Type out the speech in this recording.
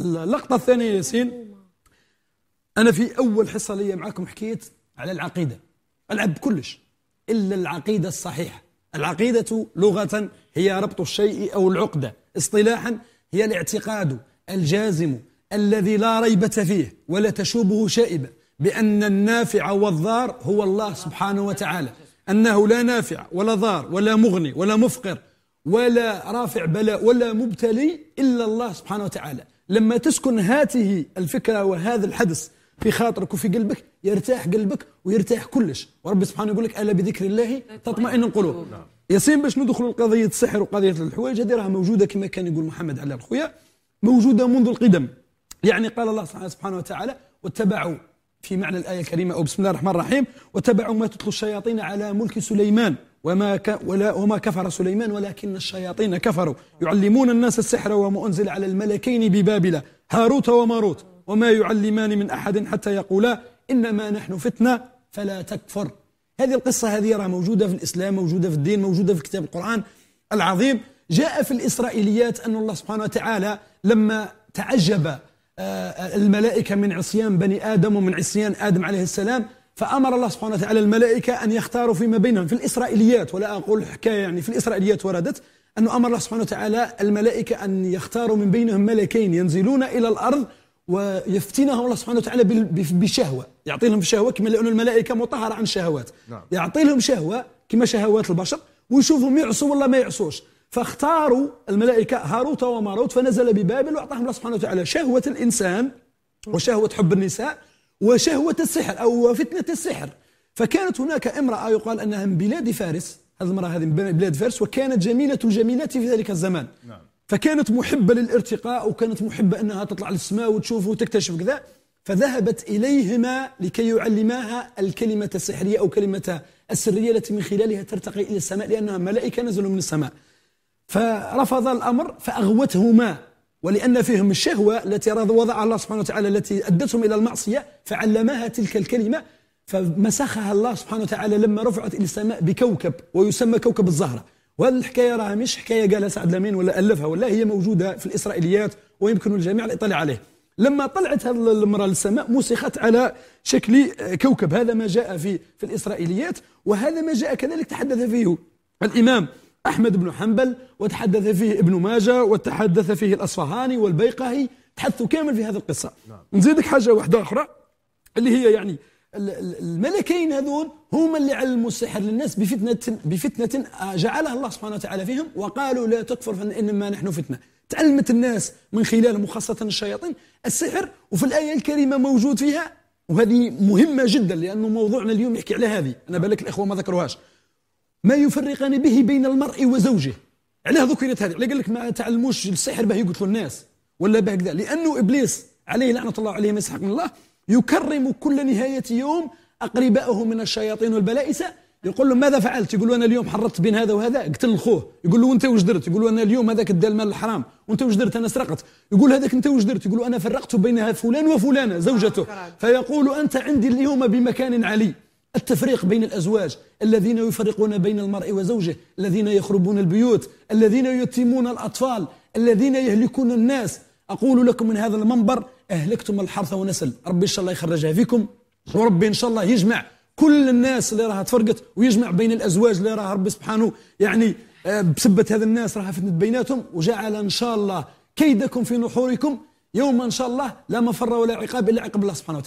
اللقطة الثانية ياسين أنا في أول حصة لي معاكم حكيت على العقيدة ألعب كلش إلا العقيدة الصحيحة العقيدة لغة هي ربط الشيء أو العقدة اصطلاحا هي الاعتقاد الجازم الذي لا ريبة فيه ولا تشوبه شائبة بأن النافع والضار هو الله سبحانه وتعالى أنه لا نافع ولا ضار ولا مغني ولا مفقر ولا رافع بلاء ولا مبتلي إلا الله سبحانه وتعالى لما تسكن هاته الفكرة وهذا الحدث في خاطرك وفي قلبك يرتاح قلبك ويرتاح كلش ورب سبحانه يقول لك ألا بذكر الله تطمئن القلوب نعم. ياسين باش ندخل لقضية السحر وقضية الحوايج هذه راها موجودة كما كان يقول محمد على الخويا موجودة منذ القدم يعني قال الله سبحانه وتعالى واتبعوا في معنى الآية الكريمة أو بسم الله الرحمن الرحيم واتبعوا ما تتلو الشياطين على ملك سليمان وما ك ولا وما كفر سليمان ولكن الشياطين كفروا يعلمون الناس السحر وما أنزل على الملكين ببابل هاروت وماروت وما يعلمان من أحد حتى يقولا إنما نحن فتنة فلا تكفر هذه القصة هذه راه موجودة في الإسلام موجودة في الدين موجودة في كتاب القرآن العظيم جاء في الإسرائيليات أن الله سبحانه وتعالى لما تعجب آه، الملائكة من عصيان بني آدم ومن عصيان آدم عليه السلام فأمر الله سبحانه وتعالى الملائكة أن يختاروا فيما بينهم في الإسرائيليات ولا أقول حكاية يعني في الإسرائيليات وردت أنه أمر الله سبحانه وتعالى الملائكة أن يختاروا من بينهم ملكين ينزلون إلى الأرض ويفتنهم الله سبحانه وتعالى بشهوة يعطي لهم شهوة كما لأن الملائكة مطهرة عن شهوات نعم. يعطي لهم شهوة كما شهوات البشر ويشوفهم يعصوا ولا ما يعصوش فاختاروا الملائكة هاروت وماروت فنزل ببابل وأعطاهم الله سبحانه وتعالى شهوة الإنسان وشهوة حب النساء وشهوة السحر أو فتنة السحر فكانت هناك امرأة يقال أنها من بلاد فارس هذه المرأة هذه من بلاد فارس وكانت جميلة الجميلات في ذلك الزمان نعم. فكانت محبة للارتقاء وكانت محبة أنها تطلع للسماء وتشوف وتكتشف كذا فذهبت إليهما لكي يعلماها الكلمة السحرية أو كلمة السرية التي من خلالها ترتقي إلى السماء لأنها ملائكة نزلوا من السماء فرفض الأمر فأغوتهما ولأن فيهم الشهوة التي وضعها الله سبحانه وتعالى التي أدتهم إلى المعصية فعلمها تلك الكلمة فمسخها الله سبحانه وتعالى لما رفعت إلى السماء بكوكب ويسمى كوكب الزهرة وهذه الحكاية راها مش حكاية قالها سعد لمين ولا ألفها ولا هي موجودة في الإسرائيليات ويمكن للجميع الاطلاع عليه لما طلعت هذه المرأة للسماء مسخت على شكل كوكب هذا ما جاء في في الإسرائيليات وهذا ما جاء كذلك تحدث فيه الإمام أحمد بن حنبل وتحدث فيه ابن ماجه وتحدث فيه الأصفهاني والبيقهي تحثوا كامل في هذه القصة نعم. نزيدك حاجة واحدة أخرى اللي هي يعني الملكين هذول هما اللي علموا السحر للناس بفتنة بفتنة جعلها الله سبحانه وتعالى فيهم وقالوا لا تكفر فإنما نحن فتنة تعلمت الناس من خلالهم وخاصة الشياطين السحر وفي الآية الكريمة موجود فيها وهذه مهمة جدا لأنه موضوعنا اليوم يحكي على هذه أنا بالك الإخوة ما ذكروهاش ما يفرقان به بين المرء وزوجه علاه ذكرت هذه قال لك ما تعلموش السحر باه يقتلوا الناس ولا باه كذا لانه ابليس عليه لعنه الله عليه ما يسحق من الله يكرم كل نهايه يوم اقربائه من الشياطين والبلائسه يقول له ماذا فعلت يقول له انا اليوم حرضت بين هذا وهذا قتل خوه يقول له انت واش درت يقول له انا اليوم هذاك دا المال الحرام وانت واش درت انا سرقت يقول هذاك انت واش درت يقول له انا فرقت بينها فلان وفلانه زوجته فيقول انت عندي اليوم بمكان علي التفريق بين الأزواج الذين يفرقون بين المرء وزوجه الذين يخربون البيوت الذين يتيمون الأطفال الذين يهلكون الناس أقول لكم من هذا المنبر أهلكتم الحرث ونسل ربي إن شاء الله يخرجها فيكم وربي إن شاء الله يجمع كل الناس اللي راها تفرقت ويجمع بين الأزواج اللي راها ربي سبحانه يعني آه، بسبة هذا الناس راها فتنت بيناتهم وجعل إن شاء الله كيدكم في نحوركم يوم إن شاء الله لا مفر ولا عقاب إلا عقاب الله سبحانه وتعالى